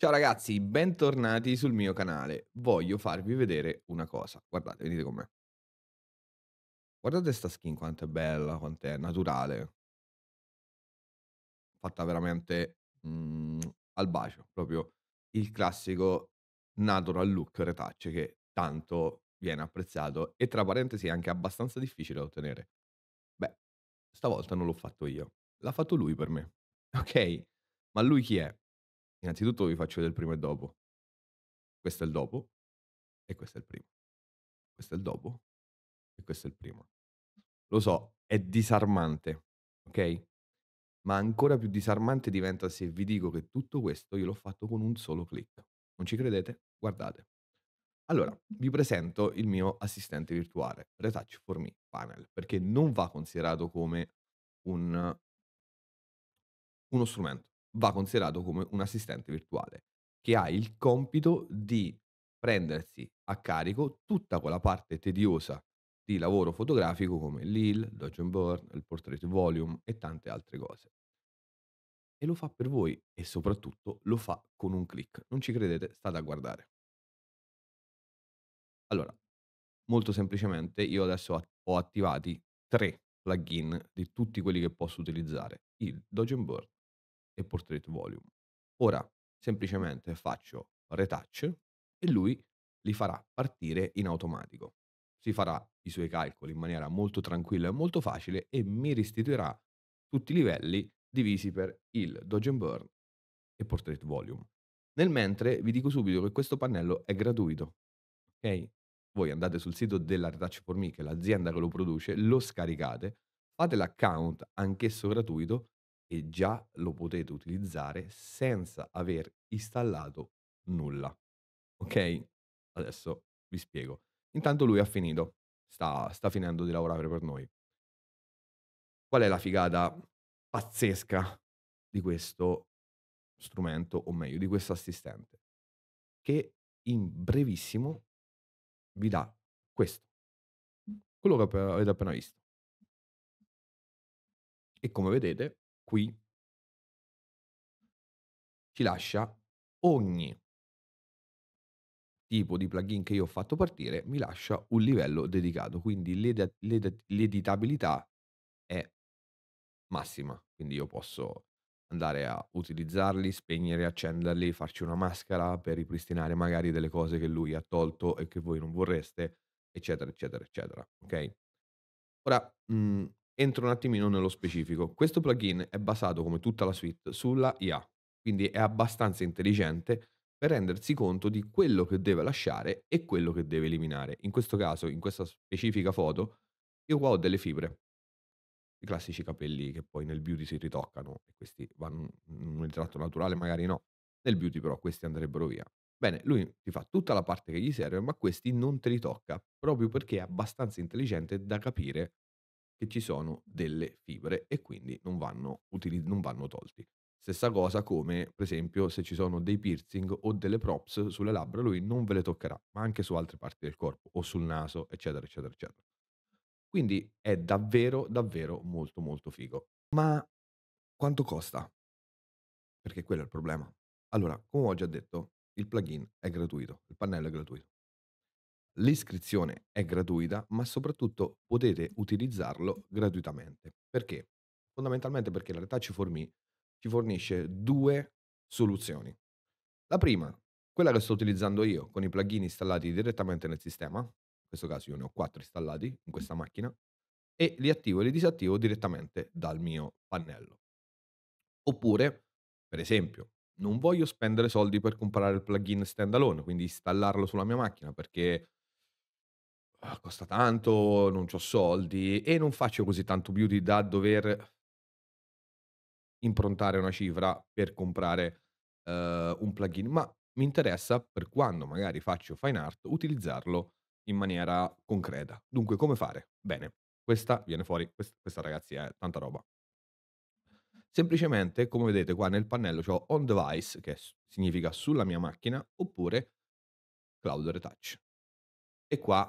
Ciao ragazzi, bentornati sul mio canale. Voglio farvi vedere una cosa. Guardate, venite con me. Guardate sta skin quanto è bella, quanto è naturale. Fatta veramente mm, al bacio, proprio il classico natural look retouch che tanto viene apprezzato e tra parentesi è anche abbastanza difficile da ottenere. Beh, stavolta non l'ho fatto io, l'ha fatto lui per me. Ok? Ma lui chi è? Innanzitutto vi faccio vedere il primo e dopo. Questo è il dopo e questo è il primo. Questo è il dopo e questo è il primo. Lo so, è disarmante, ok? Ma ancora più disarmante diventa se vi dico che tutto questo io l'ho fatto con un solo clic. Non ci credete? Guardate. Allora, vi presento il mio assistente virtuale, Retouch for Me Panel, perché non va considerato come un, uno strumento va considerato come un assistente virtuale che ha il compito di prendersi a carico tutta quella parte tediosa di lavoro fotografico come l'IL, Dodge Burn, il Portrait Volume e tante altre cose. E lo fa per voi e soprattutto lo fa con un clic. Non ci credete? State a guardare. Allora, molto semplicemente io adesso ho attivati tre plugin di tutti quelli che posso utilizzare. Il Dodge Burn, e portrait volume. Ora semplicemente faccio retouch e lui li farà partire in automatico. Si farà i suoi calcoli in maniera molto tranquilla e molto facile e mi restituirà tutti i livelli divisi per il Dodge and Burn e Portrait Volume. Nel mentre vi dico subito che questo pannello è gratuito. Ok? Voi andate sul sito della Retouch for Me, che è l'azienda che lo produce, lo scaricate, fate l'account anch'esso gratuito e già lo potete utilizzare senza aver installato nulla. Ok? Adesso vi spiego. Intanto lui ha finito, sta, sta finendo di lavorare per noi. Qual è la figata pazzesca di questo strumento, o meglio, di questo assistente? Che in brevissimo vi dà questo, quello che avete appena visto. E come vedete, qui ci lascia ogni tipo di plugin che io ho fatto partire, mi lascia un livello dedicato, quindi l'editabilità è massima, quindi io posso andare a utilizzarli, spegnere, accenderli, farci una maschera per ripristinare magari delle cose che lui ha tolto e che voi non vorreste, eccetera, eccetera, eccetera. Ok? Ora, mh, mhmm, Entro un attimino nello specifico. Questo plugin è basato, come tutta la suite, sulla IA, quindi è abbastanza intelligente per rendersi conto di quello che deve lasciare e quello che deve eliminare. In questo caso, in questa specifica foto, io qua ho delle fibre, i classici capelli che poi nel beauty si ritoccano e questi vanno in un ritratto naturale, magari no. Nel beauty però questi andrebbero via. Bene, lui ti fa tutta la parte che gli serve, ma questi non te li tocca, proprio perché è abbastanza intelligente da capire che ci sono delle fibre e quindi non vanno, utili- non vanno tolti. Stessa cosa come, per esempio, se ci sono dei piercing o delle props sulle labbra, lui non ve le toccherà, ma anche su altre parti del corpo o sul naso, eccetera, eccetera, eccetera. Quindi è davvero, davvero molto, molto figo. Ma quanto costa? Perché quello è il problema. Allora, come ho già detto, il plugin è gratuito, il pannello è gratuito. L'iscrizione è gratuita, ma soprattutto potete utilizzarlo gratuitamente. Perché? Fondamentalmente perché la realtà ci, formi- ci fornisce due soluzioni. La prima, quella che sto utilizzando io con i plugin installati direttamente nel sistema, in questo caso io ne ho quattro installati in questa macchina, e li attivo e li disattivo direttamente dal mio pannello. Oppure, per esempio, non voglio spendere soldi per comprare il plugin standalone, quindi installarlo sulla mia macchina perché Ah, costa tanto, non ho soldi e non faccio così tanto beauty da dover improntare una cifra per comprare, ehm, un plugin, ma mi interessa per quando magari faccio fine art utilizzarlo in maniera concreta. Dunque come fare? Bene, questa viene fuori ques questa ragazzi è tanta roba. Semplicemente come vedete qua nel pannello c'ho on device che significa sulla mia macchina oppure cloud retouch. E qua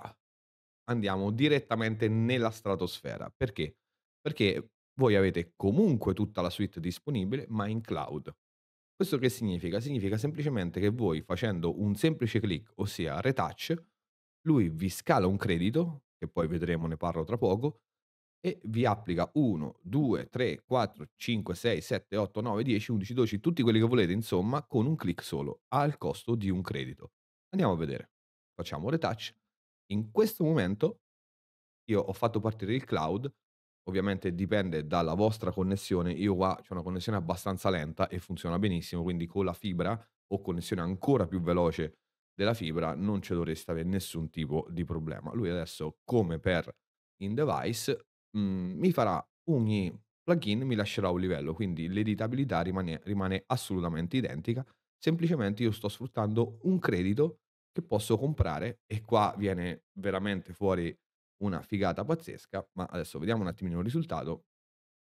andiamo direttamente nella stratosfera. Perché? Perché voi avete comunque tutta la suite disponibile, ma in cloud. Questo che significa? Significa semplicemente che voi facendo un semplice clic, ossia retouch, lui vi scala un credito, che poi vedremo, ne parlo tra poco, e vi applica 1, 2, 3, 4, 5, 6, 7, 8, 9, 10, 11, 12, tutti quelli che volete, insomma, con un clic solo, al costo di un credito. Andiamo a vedere. Facciamo retouch in questo momento io ho fatto partire il cloud, ovviamente dipende dalla vostra connessione, io qua c'è una connessione abbastanza lenta e funziona benissimo, quindi con la fibra o connessione ancora più veloce della fibra non ci dovreste avere nessun tipo di problema. Lui adesso, come per in device, mh, mm, mi farà ogni plugin, mi lascerà un livello, quindi l'editabilità rimane, rimane assolutamente identica, semplicemente io sto sfruttando un credito che posso comprare e qua viene veramente fuori una figata pazzesca, ma adesso vediamo un attimino il risultato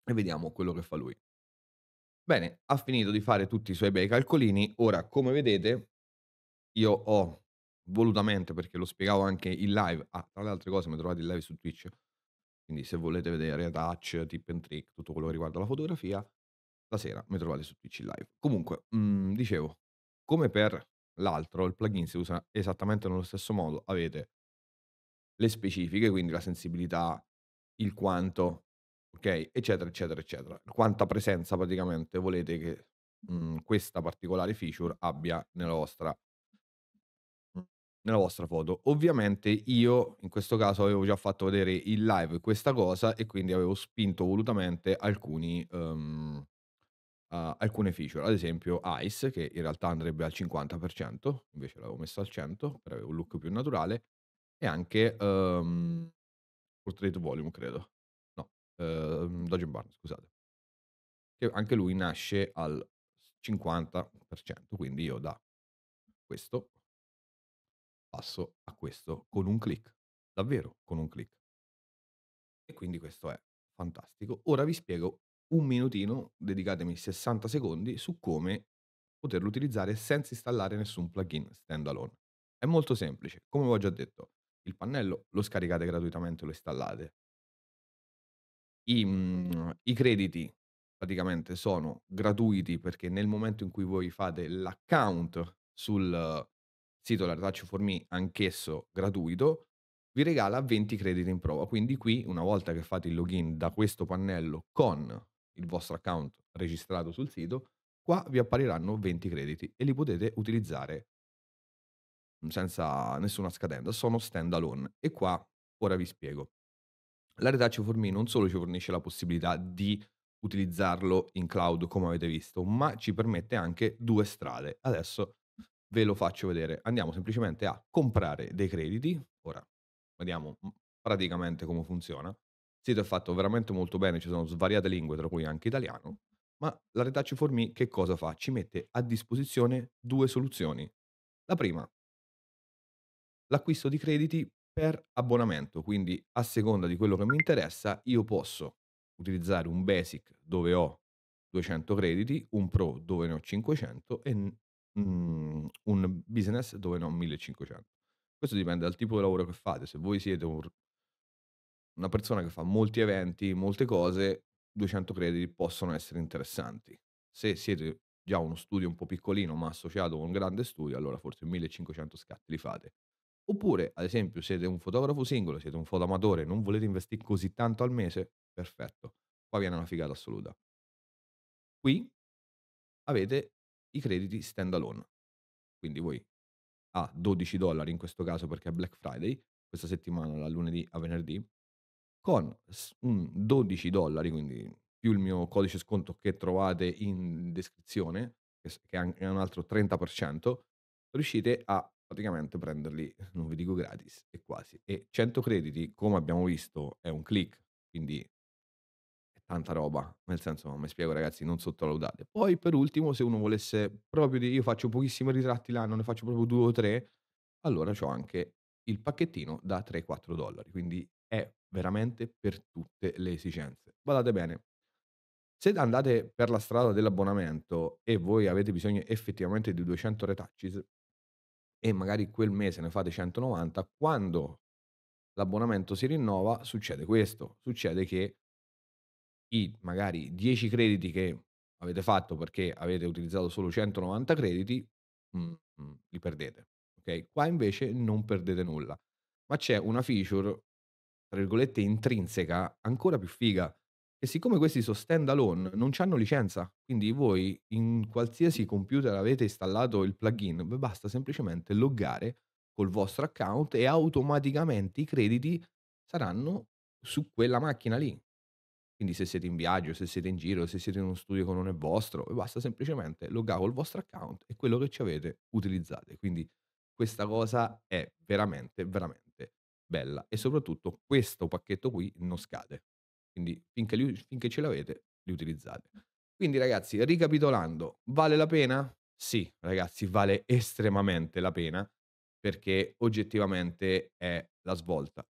e vediamo quello che fa lui. Bene, ha finito di fare tutti i suoi bei calcolini, ora come vedete io ho volutamente, perché lo spiegavo anche in live, ah, tra le altre cose mi trovate in live su Twitch, quindi se volete vedere touch, tip and trick, tutto quello che riguarda la fotografia, la sera mi trovate su Twitch in live. Comunque, mh, mm, dicevo, come per l'altro, il plugin si usa esattamente nello stesso modo, avete le specifiche, quindi la sensibilità, il quanto, ok, eccetera, eccetera, eccetera. Quanta presenza praticamente volete che mh, mhmm, questa particolare feature abbia nella vostra, nella vostra foto. Ovviamente io in questo caso avevo già fatto vedere in live questa cosa e quindi avevo spinto volutamente alcuni... Um, uh, alcune feature, ad esempio Ice, che in realtà andrebbe al 50%, invece l'avevo messo al 100% per avere un look più naturale, e anche um, Portrait Volume, credo. No, uh, Dodge Barn, scusate. Che anche lui nasce al 50%, quindi io da questo passo a questo con un clic, davvero con un clic. E quindi questo è fantastico. Ora vi spiego un minutino, dedicatemi 60 secondi, su come poterlo utilizzare senza installare nessun plugin standalone. È molto semplice, come ho già detto, il pannello lo scaricate gratuitamente, lo installate. I, mm, i crediti praticamente sono gratuiti perché nel momento in cui voi fate l'account sul sito La Retaccio For Me, anch'esso gratuito, vi regala 20 crediti in prova. Quindi qui, una volta che fate il login da questo pannello con il vostro account registrato sul sito, qua vi appariranno 20 crediti e li potete utilizzare senza nessuna scadenza, sono stand alone. E qua ora vi spiego. La realtà C4Me non solo ci fornisce la possibilità di utilizzarlo in cloud come avete visto, ma ci permette anche due strade. Adesso ve lo faccio vedere. Andiamo semplicemente a comprare dei crediti. Ora vediamo mhmm, praticamente come funziona sito è fatto veramente molto bene, ci sono svariate lingue, tra cui anche italiano, ma la Retouch for Me che cosa fa? Ci mette a disposizione due soluzioni. La prima, l'acquisto di crediti per abbonamento, quindi a seconda di quello che mi interessa, io posso utilizzare un Basic dove ho 200 crediti, un Pro dove ne ho 500 e mm, un Business dove ne ho 1500. Questo dipende dal tipo di lavoro che fate, se voi siete un una persona che fa molti eventi, molte cose, 200 crediti possono essere interessanti. Se siete già uno studio un po' piccolino ma associato a un grande studio, allora forse 1500 scatti li fate. Oppure, ad esempio, siete un fotografo singolo, siete un fotoamatore, non volete investire così tanto al mese, perfetto. Qua viene una figata assoluta. Qui avete i crediti stand alone. Quindi voi a 12 dollari in questo caso perché è Black Friday, questa settimana da lunedì a venerdì, con 12 dollari, quindi più il mio codice sconto che trovate in descrizione, che è un altro 30%, riuscite a praticamente prenderli, non vi dico gratis, è quasi. E 100 crediti, come abbiamo visto, è un click, quindi è tanta roba, nel senso, mi spiego ragazzi, non sottovalutate. Poi per ultimo, se uno volesse proprio, di, io faccio pochissimi ritratti l'anno, ne faccio proprio due o tre, allora ho anche il pacchettino da 3-4 dollari, quindi è veramente per tutte le esigenze. Guardate bene, se andate per la strada dell'abbonamento e voi avete bisogno effettivamente di 200 retouches e magari quel mese ne fate 190, quando l'abbonamento si rinnova succede questo, succede che i magari 10 crediti che avete fatto perché avete utilizzato solo 190 crediti, mm, mm, li perdete. Okay? Qua invece non perdete nulla, ma c'è una feature tra virgolette, intrinseca ancora più figa. E siccome questi sono stand alone, non hanno licenza, quindi voi in qualsiasi computer avete installato il plugin, basta semplicemente loggare col vostro account e automaticamente i crediti saranno su quella macchina lì. Quindi se siete in viaggio, se siete in giro, se siete in uno studio che non è vostro, basta semplicemente loggare col vostro account e quello che ci avete utilizzate. Quindi questa cosa è veramente, veramente bella e soprattutto questo pacchetto qui non scade. Quindi finché, li, finché ce l'avete, li utilizzate. Quindi ragazzi, ricapitolando, vale la pena? Sì, ragazzi, vale estremamente la pena perché oggettivamente è la svolta.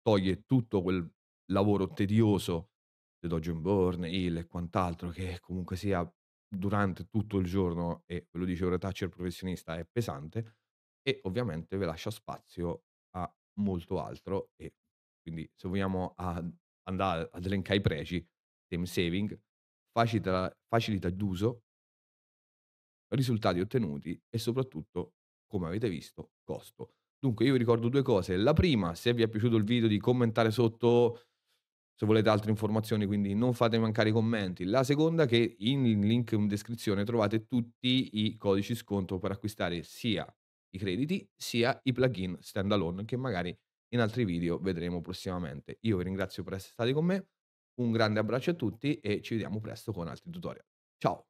Toglie tutto quel lavoro tedioso di Dojo Born, Hill e quant'altro che comunque sia durante tutto il giorno e ve lo dice ora Thatcher professionista è pesante e ovviamente vi lascia spazio molto altro e quindi se vogliamo a- andare ad elencare i pregi, time saving, facilità, facilità d'uso, risultati ottenuti e soprattutto, come avete visto, costo. Dunque io vi ricordo due cose. La prima, se vi è piaciuto il video, di commentare sotto se volete altre informazioni, quindi non fate mancare i commenti. La seconda che in link in descrizione trovate tutti i codici sconto per acquistare sia i crediti, sia i plugin standalone che magari in altri video vedremo prossimamente. Io vi ringrazio per essere stati con me, un grande abbraccio a tutti e ci vediamo presto con altri tutorial. Ciao!